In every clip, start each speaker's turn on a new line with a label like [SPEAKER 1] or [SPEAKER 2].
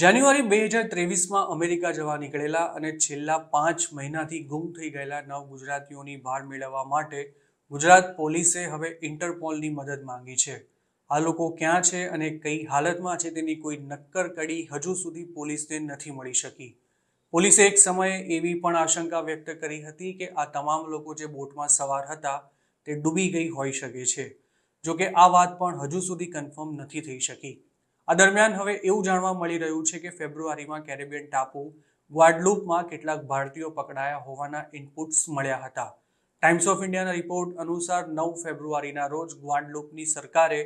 [SPEAKER 1] જાન્યુઆરી બે હજાર ત્રેવીસમાં અમેરિકા જવા નીકળેલા અને છેલ્લા પાંચ મહિનાથી ગુમ થઈ ગયેલા નવ ગુજરાતીઓની ભાળ મેળવવા માટે ગુજરાત પોલીસે હવે ઇન્ટરપોલની મદદ માંગી છે આ લોકો ક્યાં છે અને કઈ હાલતમાં છે તેની કોઈ નક્કર કડી હજુ સુધી પોલીસને નથી મળી શકી પોલીસે એક સમયે એવી પણ આશંકા વ્યક્ત કરી હતી કે આ તમામ લોકો જે બોટમાં સવાર હતા તે ડૂબી ગઈ હોઈ શકે છે જોકે આ વાત પણ હજુ સુધી કન્ફર્મ નથી થઈ શકી આ દરમિયાન હવે એવું જાણવા મળી રહ્યું છે કે ફેબ્રુઆરીમાં કેરેબિયન ટાપુ ગ્વાડલુપમાં કેટલાક ભારતીયો પકડાયા હોવાના ઇનપુટ્સ મળ્યા હતા
[SPEAKER 2] ટાઈમ્સ ઓફ
[SPEAKER 1] ઇન્ડિયાના રિપોર્ટ અનુસાર નવ ફેબ્રુઆરીના રોજ ગ્વાડલુપની સરકારે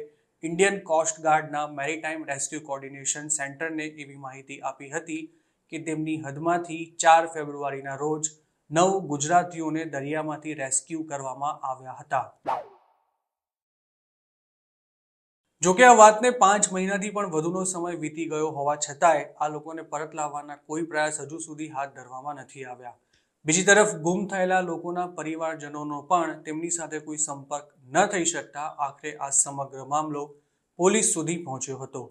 [SPEAKER 1] ઇન્ડિયન કોસ્ટ ગાર્ડના મેરીટાઈમ રેસ્ક્યુ કોર્ડિનેશન સેન્ટરને એવી માહિતી આપી હતી કે તેમની હદમાંથી ચાર ફેબ્રુઆરીના રોજ નવ ગુજરાતીઓને દરિયામાંથી રેસ્ક્યુ કરવામાં આવ્યા હતા જોકે આ વાતને પાંચ મહિનાથી પણ વધુનો સમય વીતી ગયો હોવા છતાંય આ લોકોને પરત લાવવાના કોઈ પ્રયાસ હજુ સુધી હાથ ધરવામાં નથી આવ્યા બીજી તરફ ગુમ થયેલા લોકોના પરિવારજનોનો પણ તેમની સાથે કોઈ સંપર્ક ન થઈ શકતા આખરે આ સમગ્ર મામલો પોલીસ સુધી પહોંચ્યો હતો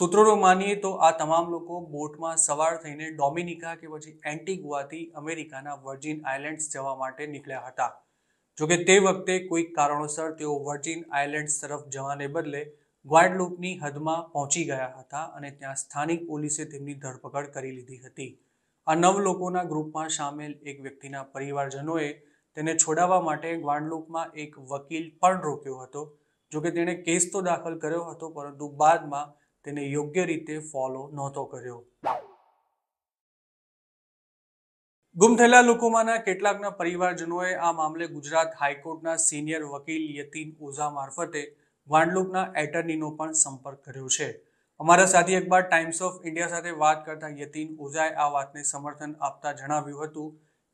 [SPEAKER 1] સૂત્રોનું માનીએ તો આ તમામ લોકો બોટમાં સવાર થઈને ડોમિનિકા કે પછી એન્ટિગુઆથી અમેરિકાના વર્જિન આઇલેન્ડ્સ જવા માટે નીકળ્યા હતા જોકે તે વખતે કોઈક કારણોસર તેઓ વર્જિન આઇલેન્ડ્સ તરફ જવાને બદલે ગ્વાડલુપની હદમાં પહોંચી ગયા હતા અને ત્યાં સ્થાનિક પોલીસે તેમની ધરપકડ કરી લીધી હતી આ નવ લોકોના ગ્રુપમાં સામેલ એક વ્યક્તિના પરિવારજનોએ તેને છોડાવવા માટે ગ્વાડલુપમાં એક વકીલ પણ રોક્યો હતો જોકે તેણે કેસ તો દાખલ કર્યો હતો પરંતુ બાદમાં તેને યોગ્ય રીતે ફોલો નહોતો કર્યો ગુમ થયેલા લોકોમાંના કેટલાકના પરિવારજનોએ આ મામલે ગુજરાત હાઈકોર્ટના સિનિયર વકીલ યતીન ઓઝા મારફતે વાંડલુકના એટર્નીનો પણ સંપર્ક કર્યો છે અમારા સાથે એકવાર ટાઈમ્સ ઓફ ઇન્ડિયા સાથે વાત કરતા યતીન ઓઝાએ આ વાતને સમર્થન આપતા જણાવ્યું હતું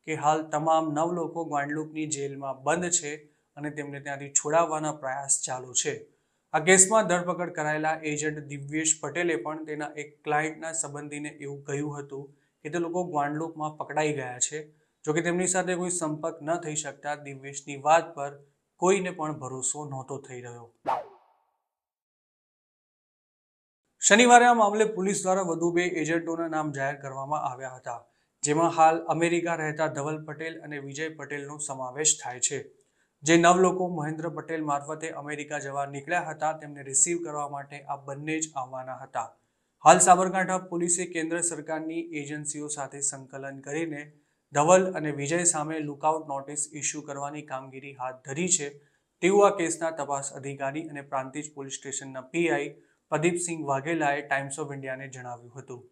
[SPEAKER 1] કે હાલ તમામ નવ લોકો ગાંડલુકની જેલમાં બંધ છે અને તેમને ત્યાંથી છોડાવવાના પ્રયાસ ચાલુ છે આ કેસમાં ધરપકડ કરાયેલા એજન્ટ દિવ્યેશ પટેલે પણ તેના એક ક્લાયન્ટના સંબંધીને એવું કહ્યું હતું કે તે લોકો ગ્વાંડલુકમાં પકડાઈ ગયા છે જોકે તેમની સાથે કોઈ સંપર્ક ન થઈ શકતા દિવ્યેશની વાત પર કોઈને પણ ભરોસો નહોતો થઈ રહ્યો શનિવારે આ મામલે પોલીસ દ્વારા વધુ બે એજન્ટોના નામ જાહેર કરવામાં આવ્યા હતા જેમાં હાલ અમેરિકા રહેતા ધવલ પટેલ અને વિજય પટેલનો સમાવેશ થાય છે જે નવ લોકો મહેન્દ્ર પટેલ મારફતે અમેરિકા જવા નીકળ્યા હતા તેમને રિસીવ કરવા માટે આ બંને જ આવવાના હતા હાલ સાબરકાંઠા પોલીસે કેન્દ્ર સરકારની એજન્સીઓ સાથે સંકલન કરીને ધવલ અને વિજય સામે લુકઆઉટ નોટિસ ઇસ્યુ કરવાની કામગીરી હાથ ધરી છે તેવું આ કેસના તપાસ અધિકારી અને પ્રાંતિજ પોલીસ સ્ટેશનના પીઆઈ પ્રદીપસિંહ વાઘેલાએ ટાઈમ્સ ઓફ ઇન્ડિયાને જણાવ્યું હતું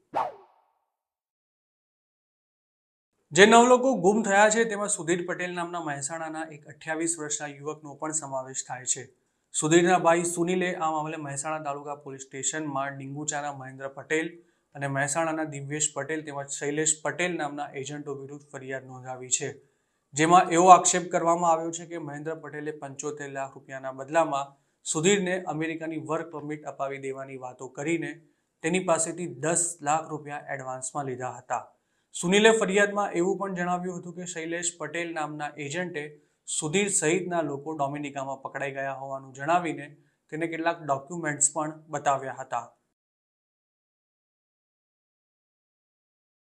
[SPEAKER 1] જે નવ લોકો ગુમ થયા છે તેમાં સુધીર પટેલ નામના મહેસાણાના એક અઠ્યાવીસ વર્ષના યુવકનો પણ સમાવેશ થાય છે સુધીરના ભાઈ સુનિલે આ મામલે મહેસાણા તાલુકા પોલીસ સ્ટેશનમાં ડીંગુચાના મહેન્દ્ર પટેલ અને મહેસાણાના દિવ્યેશ પટેલ તેમજ શૈલેષ પટેલ નામના એજન્ટો વિરુદ્ધ ફરિયાદ નોંધાવી છે જેમાં એવો આક્ષેપ કરવામાં આવ્યો છે કે મહેન્દ્ર પટેલે પંચોતેર લાખ રૂપિયાના બદલામાં સુધીરને અમેરિકાની વર્ક પરમિટ અપાવી દેવાની વાતો કરીને તેની પાસેથી દસ લાખ રૂપિયા એડવાન્સમાં લીધા હતા સુનિલે ફરિયાદમાં એવું પણ જણાવ્યું હતું કે શૈલેષ પટેલ નામના એજન્ટે સુધીર સહિતના લોકો ડોમિનિકામાં પકડાઈ ગયા હોવાનું જણાવીને તેને કેટલાક ડોક્યુમેન્ટ્સ પણ બતાવ્યા હતા